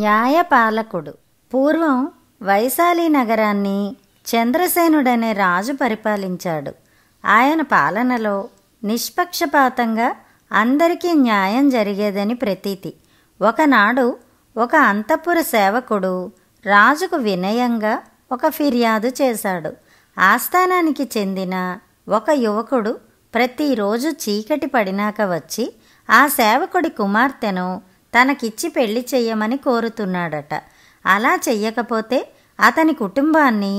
న్యాయపాలకుడు పూర్వం వైశాలి నగరాన్ని చంద్రసేనుడనే రాజు పరిపాలించాడు ఆయన పాలనలో నిష్పక్షపాతంగా అందరికీ న్యాయం జరిగేదని ప్రతీతి ఒకనాడు ఒక అంతఃపుర సేవకుడు రాజుకు వినయంగా ఒక ఫిర్యాదు చేశాడు ఆస్థానానికి చెందిన ఒక యువకుడు ప్రతిరోజు చీకటి పడినాక వచ్చి ఆ సేవకుడి కుమార్తెను తనకిచ్చి పెళ్లి చెయ్యమని కోరుతున్నాడట అలా చెయ్యకపోతే అతని కుటుంబాన్ని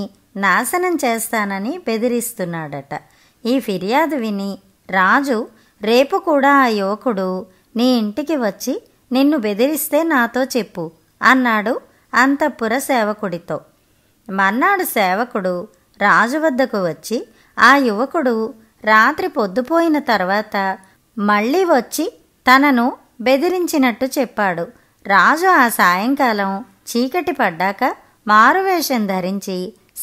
నాశనం చేస్తానని బెదిరిస్తున్నాడట ఈ ఫిర్యాదు విని రాజు రేపు కూడా ఆ యువకుడు నీ ఇంటికి వచ్చి నిన్ను బెదిరిస్తే నాతో చెప్పు అన్నాడు అంతఃపుర సేవకుడితో మన్నాడు సేవకుడు రాజు వద్దకు వచ్చి ఆ యువకుడు రాత్రి పొద్దుపోయిన తర్వాత మళ్ళీ వచ్చి తనను బెదిరించినట్టు చెప్పాడు రాజు ఆ సాయంకాలం చీకటి పడ్డాక మారువేషం ధరించి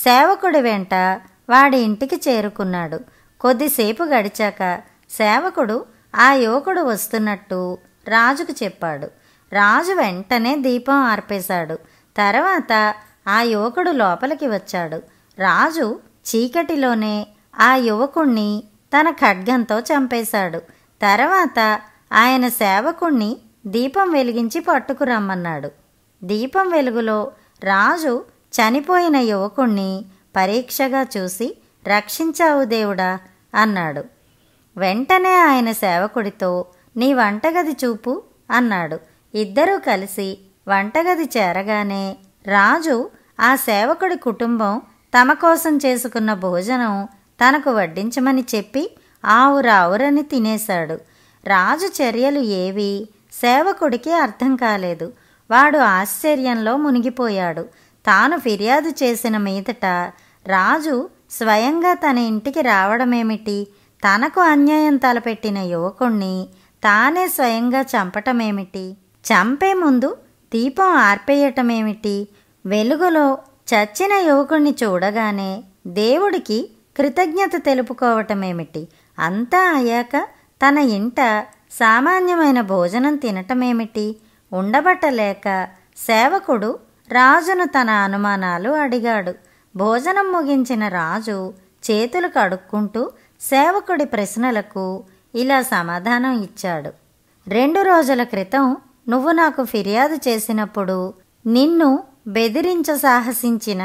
సేవకుడి వెంట వాడి ఇంటికి చేరుకున్నాడు కొద్దిసేపు గడిచాక సేవకుడు ఆ యువకుడు వస్తున్నట్టు రాజుకు చెప్పాడు రాజు వెంటనే దీపం ఆర్పేశాడు తర్వాత ఆ యువకుడు లోపలికి వచ్చాడు రాజు చీకటిలోనే ఆ యువకుణ్ణి తన ఖడ్గంతో చంపేశాడు తర్వాత ఆయన సేవకుణ్ణి దీపం వెలిగించి పట్టుకురమ్మన్నాడు దీపం వెలుగులో రాజు చనిపోయిన యువకుణ్ణి పరీక్షగా చూసి రక్షించావు దేవుడా అన్నాడు వెంటనే ఆయన సేవకుడితో నీ వంటగది చూపు అన్నాడు ఇద్దరూ కలిసి వంటగది చేరగానే రాజు ఆ సేవకుడి కుటుంబం తమ కోసం చేసుకున్న భోజనం తనకు వడ్డించమని చెప్పి ఆవురావురని తినేశాడు రాజు చర్యలు ఏవి సేవకుడికి అర్థం కాలేదు వాడు ఆశ్చర్యంలో మునిగిపోయాడు తాను ఫిర్యాదు చేసిన మీదట రాజు స్వయంగా తన ఇంటికి రావడమేమిటి తనకు అన్యాయం తలపెట్టిన యువకుణ్ణి తానే స్వయంగా చంపటమేమిటి చంపే ముందు దీపం ఆర్పేయటమేమిటి వెలుగులో చచ్చిన యువకుణ్ణి చూడగానే దేవుడికి కృతజ్ఞత తెలుపుకోవటమేమిటి అంతా అయ్యాక తన ఇంట సామాన్యమైన భోజనం తినటమేమిటి ఉండబట్టలేక సేవకుడు రాజును తన అనుమానాలు అడిగాడు భోజనం ముగించిన రాజు చేతులు కడుక్కుంటూ సేవకుడి ప్రశ్నలకు ఇలా సమాధానం ఇచ్చాడు రెండు రోజుల క్రితం నువ్వు నాకు ఫిర్యాదు చేసినప్పుడు నిన్ను బెదిరించ సాహసించిన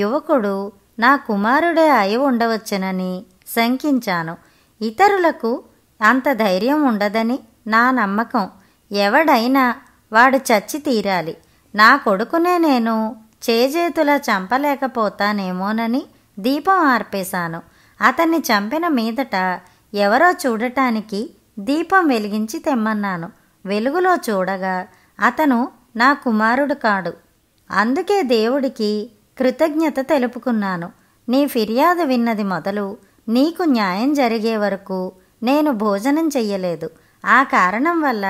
యువకుడు నా కుమారుడే అయి ఉండవచ్చునని శంకించాను ఇతరులకు అంత ధైర్యం ఉండదని నా నమ్మకం ఎవడైనా వాడు చచ్చి తీరాలి నా కొడుకునే నేను చేజేతుల చంపలేకపోతానేమోనని దీపం ఆర్పేశాను అతన్ని చంపిన మీదట ఎవరో చూడటానికి దీపం వెలిగించి తెమ్మన్నాను వెలుగులో చూడగా అతను నా కుమారుడు కాడు అందుకే దేవుడికి కృతజ్ఞత తెలుపుకున్నాను నీ ఫిర్యాదు విన్నది మొదలు నీకు న్యాయం జరిగే వరకు నేను భోజనం చెయ్యలేదు ఆ కారణం వల్ల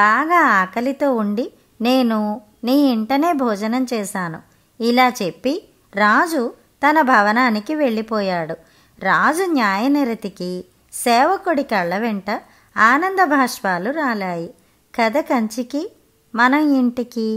బాగా ఆకలితో ఉండి నేను నీ ఇంటనే భోజనం చేశాను ఇలా చెప్పి రాజు తన భవనానికి వెళ్ళిపోయాడు రాజు న్యాయనిరతికి సేవకుడి కళ్ళ వెంట ఆనంద భాష్పాలు రాలాయి కథ కంచికి మనం ఇంటికి